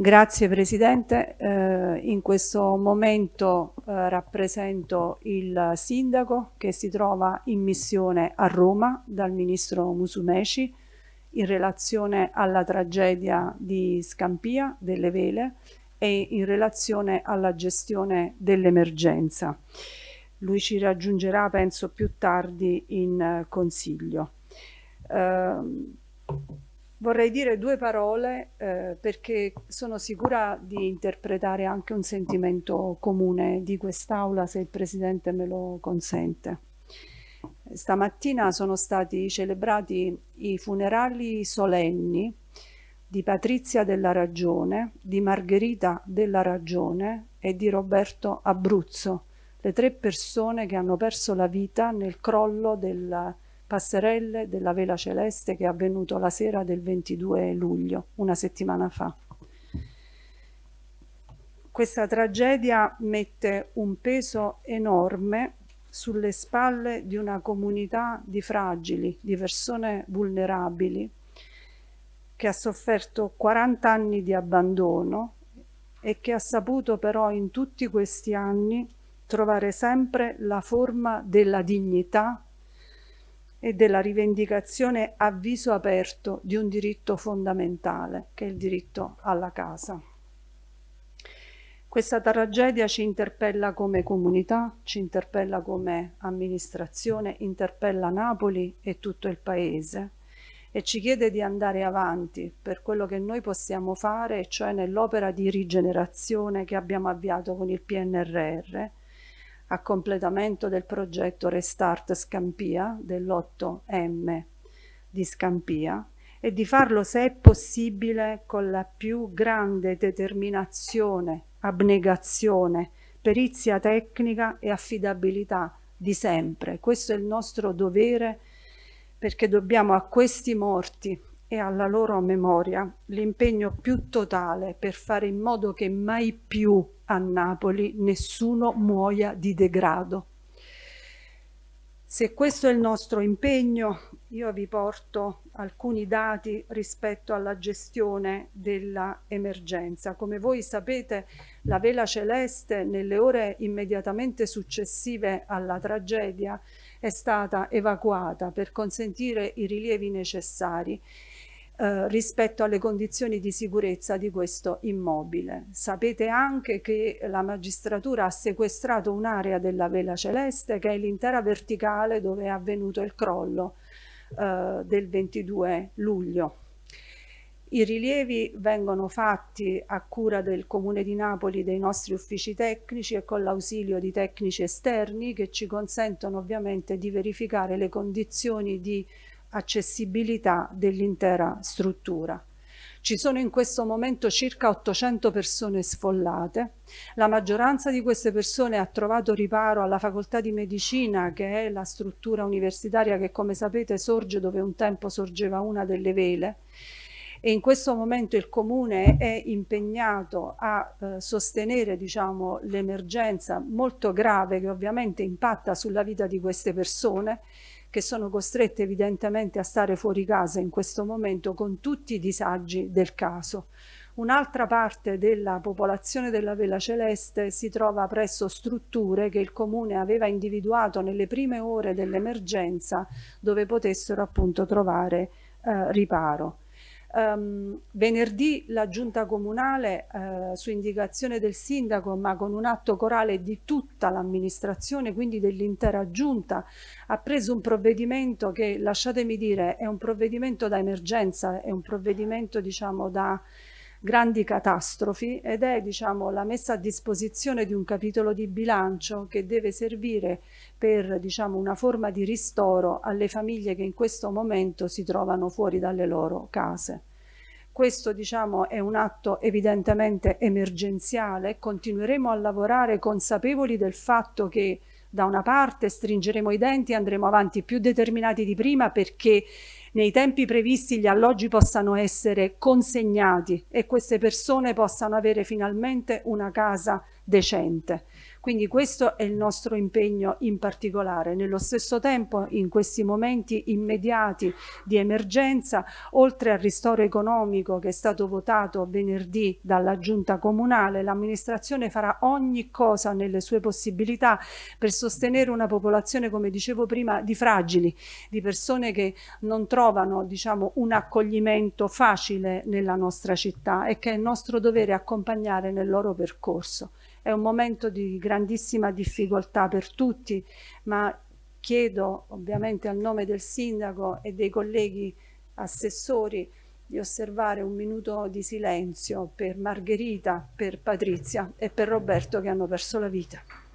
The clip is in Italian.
Grazie Presidente, eh, in questo momento eh, rappresento il Sindaco che si trova in missione a Roma dal Ministro Musumeci in relazione alla tragedia di Scampia delle Vele e in relazione alla gestione dell'emergenza. Lui ci raggiungerà penso più tardi in eh, Consiglio. Ehm, Vorrei dire due parole eh, perché sono sicura di interpretare anche un sentimento comune di quest'Aula se il Presidente me lo consente. Stamattina sono stati celebrati i funerali solenni di Patrizia della Ragione, di Margherita della Ragione e di Roberto Abruzzo, le tre persone che hanno perso la vita nel crollo del passerelle della Vela Celeste che è avvenuto la sera del 22 luglio, una settimana fa. Questa tragedia mette un peso enorme sulle spalle di una comunità di fragili, di persone vulnerabili, che ha sofferto 40 anni di abbandono e che ha saputo però in tutti questi anni trovare sempre la forma della dignità e della rivendicazione a viso aperto di un diritto fondamentale, che è il diritto alla casa. Questa tragedia ci interpella come comunità, ci interpella come amministrazione, interpella Napoli e tutto il Paese e ci chiede di andare avanti per quello che noi possiamo fare, cioè nell'opera di rigenerazione che abbiamo avviato con il PNRR, a completamento del progetto Restart Scampia dell'8M di Scampia e di farlo se è possibile con la più grande determinazione, abnegazione, perizia tecnica e affidabilità di sempre. Questo è il nostro dovere perché dobbiamo a questi morti e alla loro memoria l'impegno più totale per fare in modo che mai più a Napoli nessuno muoia di degrado. Se questo è il nostro impegno, io vi porto alcuni dati rispetto alla gestione dell'emergenza. Come voi sapete, la Vela Celeste nelle ore immediatamente successive alla tragedia è stata evacuata per consentire i rilievi necessari eh, rispetto alle condizioni di sicurezza di questo immobile. Sapete anche che la magistratura ha sequestrato un'area della Vela Celeste che è l'intera verticale dove è avvenuto il crollo eh, del 22 luglio. I rilievi vengono fatti a cura del Comune di Napoli dei nostri uffici tecnici e con l'ausilio di tecnici esterni che ci consentono ovviamente di verificare le condizioni di accessibilità dell'intera struttura. Ci sono in questo momento circa 800 persone sfollate. La maggioranza di queste persone ha trovato riparo alla facoltà di medicina, che è la struttura universitaria che come sapete sorge dove un tempo sorgeva una delle vele e in questo momento il Comune è impegnato a eh, sostenere diciamo, l'emergenza molto grave che ovviamente impatta sulla vita di queste persone che sono costrette evidentemente a stare fuori casa in questo momento con tutti i disagi del caso. Un'altra parte della popolazione della Vela Celeste si trova presso strutture che il Comune aveva individuato nelle prime ore dell'emergenza dove potessero appunto trovare eh, riparo. Um, venerdì la giunta comunale, eh, su indicazione del sindaco, ma con un atto corale di tutta l'amministrazione, quindi dell'intera giunta, ha preso un provvedimento che, lasciatemi dire, è un provvedimento da emergenza, è un provvedimento diciamo da grandi catastrofi ed è diciamo, la messa a disposizione di un capitolo di bilancio che deve servire per diciamo, una forma di ristoro alle famiglie che in questo momento si trovano fuori dalle loro case. Questo diciamo, è un atto evidentemente emergenziale, continueremo a lavorare consapevoli del fatto che da una parte stringeremo i denti e andremo avanti più determinati di prima perché nei tempi previsti gli alloggi possano essere consegnati e queste persone possano avere finalmente una casa decente. Quindi questo è il nostro impegno in particolare. Nello stesso tempo, in questi momenti immediati di emergenza, oltre al ristoro economico che è stato votato venerdì dalla Giunta Comunale, l'amministrazione farà ogni cosa nelle sue possibilità per sostenere una popolazione, come dicevo prima, di fragili, di persone che non trovano diciamo, un accoglimento facile nella nostra città e che è nostro dovere accompagnare nel loro percorso. È un momento di grandissima difficoltà per tutti, ma chiedo ovviamente al nome del sindaco e dei colleghi assessori di osservare un minuto di silenzio per Margherita, per Patrizia e per Roberto che hanno perso la vita.